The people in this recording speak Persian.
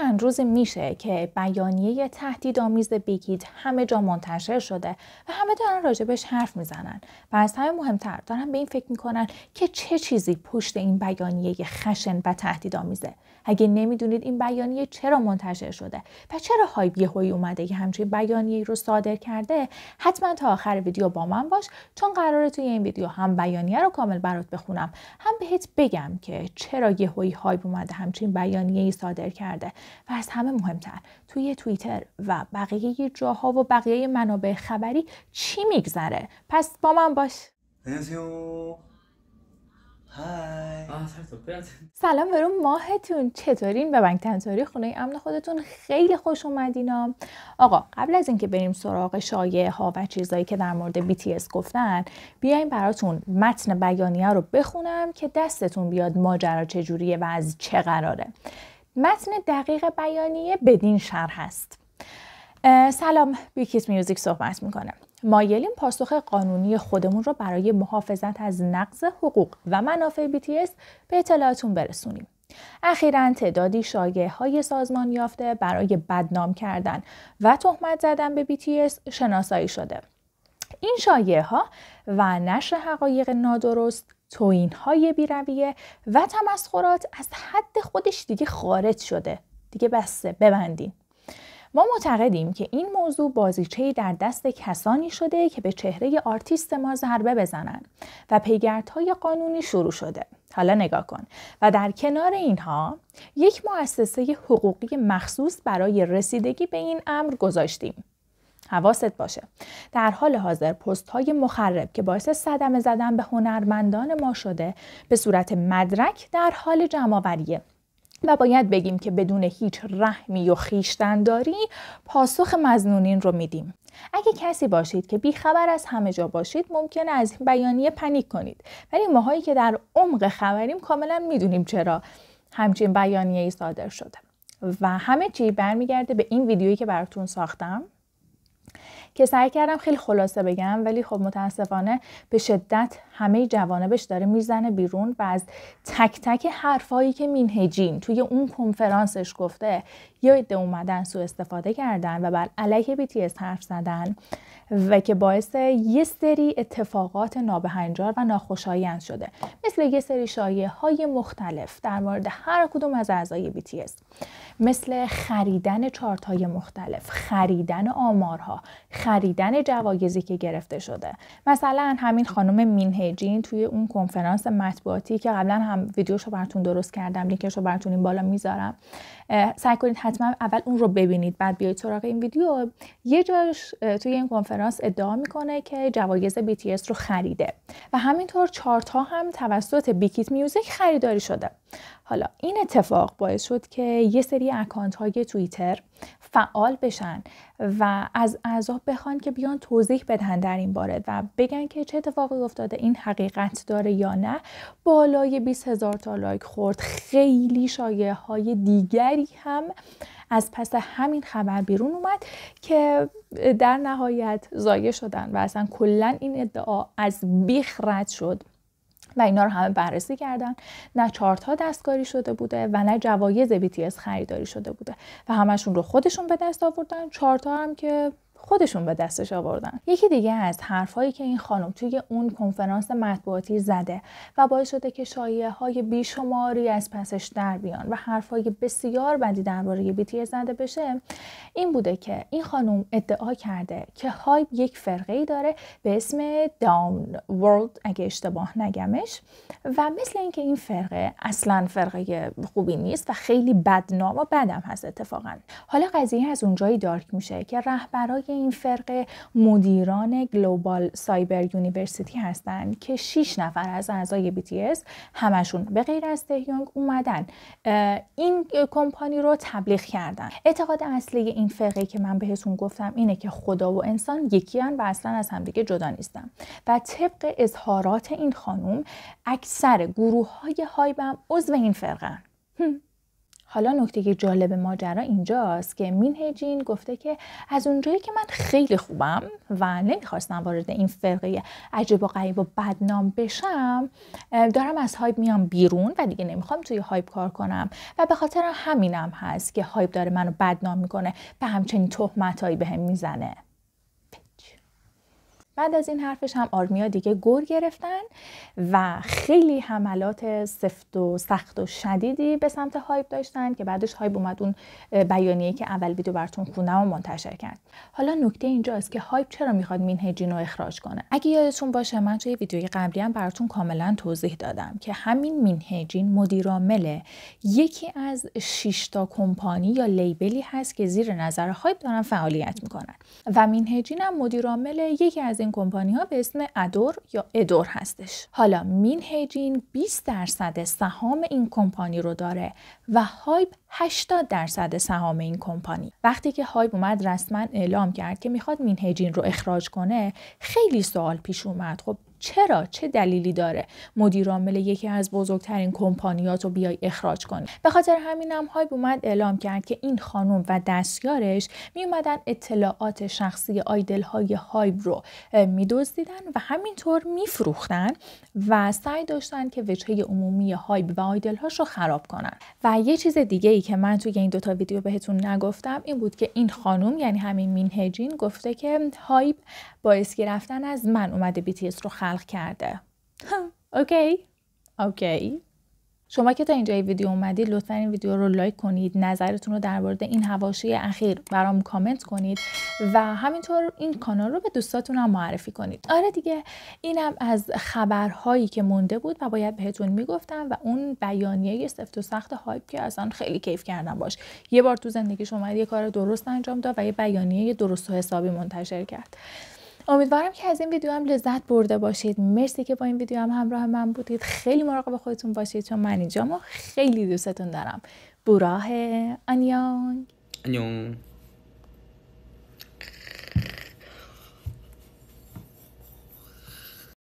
چند روز میشه که بیانیه تهدیدآمیز بگید همه جا منتشر شده و همه دارن راجبش حرف میزنن و از همه مهمتر دارن به این فکر میکنن که چه چیزی پشت این بیانیه خشن و تهدیدآمیزه اگه نمیدونید این بیانیه چرا منتشر شده و چرا های هایی اومده که همچین بیانیه رو صادر کرده حتما تا آخر ویدیو با من باش چون قراره توی این ویدیو هم بیانیه رو کامل برات بخونم هم بهت بگم که چرا یهوی هایب اومده همچین بیانیه ای صادر کرده و از همه مهمتر توی توییتر و بقیه جاها و بقیه منابع خبری چی میگذره پس با من باش سلام برون ماهتون چطورین به بنگ تنتوری خونه امن خودتون خیلی خوش اومدینا آقا قبل از اینکه بریم سراغ شایعه ها و چیزهایی که در مورد BTS گفتن بیاین براتون متن بیانیه رو بخونم که دستتون بیاد ماجرا چجوریه و از چه قراره متن دقیق بیانیه بدین شرح است سلام بیکیس میوزیک صحبت میکنه مایلیم پاسخ قانونی خودمون رو برای محافظت از نقض حقوق و منافع BTS به اطلاعتون برسونیم اخیرا تعدادی شایعه های سازمان یافته برای بدنام کردن و تهمت زدن به BTS شناسایی شده این شایعه ها و نشر حقایق نادرست توین های بیرویه و تمسخرات از حد خودش دیگه خارج شده دیگه بسته ببندین ما معتقدیم که این موضوع بازیچه‌ای در دست کسانی شده که به چهره آرتیست ما ضربه بزنن و های قانونی شروع شده. حالا نگاه کن و در کنار اینها یک مؤسسه حقوقی مخصوص برای رسیدگی به این امر گذاشتیم. حواست باشه در حال حاضر پست های مخرب که باعث صدمه زدن به هنرمندان ما شده به صورت مدرک در حال جمعآوریه و باید بگیم که بدون هیچ رحمی و خیشتنداری پاسخ مزنونین رو میدیم اگه کسی باشید که بیخبر از همه جا باشید ممکنه از این بیانیه پنیک کنید ولی ماهایی که در عمق خبریم کاملا میدونیم چرا همچین بیانیه ای صادر شده و همه چی برمیگرده به این ویدیویی که براتون ساختم که سعی کردم خیلی خلاصه بگم ولی خب متاسفانه به شدت همه جوانبش داره میزنه بیرون و از تک تک حرفایی که مینهجین توی اون کنفرانسش گفته یا ایده اومدن سو استفاده کردن و بر علیه BTS حرف زدن و که باعث یه سری اتفاقات نابهنجار و ناخوشایند شده مثل یه سری شایه های مختلف در مورد هر کدوم از اعضای BTS مثل خریدن چارت های مختلف خریدن آمارها خ... خریدن جوایزی که گرفته شده مثلا همین خانم مینهجین توی اون کنفرانس مطبوعاتی که قبلا هم ویدیوش رو براتون درست کردم لینکش رو براتون این بالا میذارم سعی کنید حتما اول اون رو ببینید بعد بیاید سراغ این ویدیو یه جاش توی این کنفرانس ادعا میکنه که جوایز BTS رو خریده و همینطور چارت ها هم توسط بیکیت میوزیک خریداری شده حالا این اتفاق باعث شد که یه سری اکانت های توییتر فعال بشن و از اعضا بخوان که بیان توضیح بدن در این باره و بگن که چه اتفاقی افتاده این حقیقت داره یا نه بالای 20 هزار تا لایک خورد خیلی شایه های دیگری هم از پس همین خبر بیرون اومد که در نهایت زایه شدن و اصلا کلا این ادعا از بیخ رد شد و اینا رو همه بررسی کردن نه چارت ها دستکاری شده بوده و نه جوایز BTS خریداری شده بوده و همشون رو خودشون به دست آوردن چارت ها هم که خودشون به دستش آوردن یکی دیگه از حرفهایی که این خانم توی اون کنفرانس مطبوعاتی زده و باعث شده که شایعه های بیشماری از پسش در بیان و حرفهای بسیار بدی درباره بیتی زده بشه این بوده که این خانم ادعا کرده که هایب یک فرقه ای داره به اسم داون ورلد اگه اشتباه نگمش و مثل اینکه این فرقه اصلا فرقه خوبی نیست و خیلی بدنام و بدم هست اتفاقا حالا قضیه از اونجایی دارک میشه که رهبرای این فرقه مدیران گلوبال سایبر یونیورسیتی هستند که 6 نفر از اعضای BTS همشون به غیر از تهیونگ اومدن این کمپانی رو تبلیغ کردن اعتقاد اصلی این فرقه که من بهتون گفتم اینه که خدا و انسان یکیان و اصلا از همدیگه جدا نیستن و طبق اظهارات این خانم اکثر گروه های هایبم عضو این فرقه هم. حالا نکته جالب ماجرا اینجاست که مین هیجین گفته که از اونجایی که من خیلی خوبم و نمیخواستم وارد این فرقه عجب و غریب و بدنام بشم دارم از هایب میام بیرون و دیگه نمیخوام توی هایب کار کنم و به خاطر همینم هست که هایب داره منو بدنام میکنه به همچنین تهمتهایی بهم میزنه بعد از این حرفش هم آرمیا دیگه گور گرفتن و خیلی حملات سفت و سخت و شدیدی به سمت هایب داشتن که بعدش هایب اومد اون بیانیه که اول ویدیو براتون خوندم و منتشر کرد حالا نکته اینجاست که هایب چرا میخواد مین رو اخراج کنه اگه یادتون باشه من توی ویدیوی قبلی هم براتون کاملا توضیح دادم که همین مین هجین مدیرعامل یکی از شش تا کمپانی یا لیبلی هست که زیر نظر هایب دارن فعالیت میکنن و مین هجین هم مدیرعامل یکی از این این کمپانی ها به اسم ادور یا ادور هستش حالا مین هیجین 20 درصد سهام این کمپانی رو داره و هایب 80 درصد سهام این کمپانی وقتی که هایب اومد رسما اعلام کرد که میخواد مین هیجین رو اخراج کنه خیلی سوال پیش اومد خب چرا چه دلیلی داره مدیر عامل یکی از بزرگترین کمپانیات رو بیای اخراج کنه به خاطر همینم هایب اومد اعلام کرد که این خانم و دستیارش می اومدن اطلاعات شخصی آیدل های هایب رو میدزدیدن و همینطور میفروختن و سعی داشتن که وجهه عمومی هایب و آیدل هاش رو خراب کنن و یه چیز دیگه ای که من توی این دوتا ویدیو بهتون نگفتم این بود که این خانم یعنی همین مینهجین گفته که هایب با اسکی از من اومده بیتیس رو خراب خلق کرده اوکی اوکی شما که تا اینجا ای ویدیو اومدید لطفا این ویدیو رو لایک کنید نظرتون رو در مورد این حواشی اخیر برام کامنت کنید و همینطور این کانال رو به دوستاتون هم معرفی کنید آره دیگه اینم از خبرهایی که مونده بود و باید بهتون میگفتم و اون بیانیه سفت و سخت هایپ که اصلا خیلی کیف کردم باش یه بار تو زندگیش اومد یه کار درست انجام داد و یه بیانیه درست و حسابی منتشر کرد امیدوارم که از این ویدیو هم لذت برده باشید مرسی که با این ویدیو هم همراه من بودید خیلی مراقب خودتون باشید چون من اینجا خیلی دوستتون دارم براه انیانگ انیانگ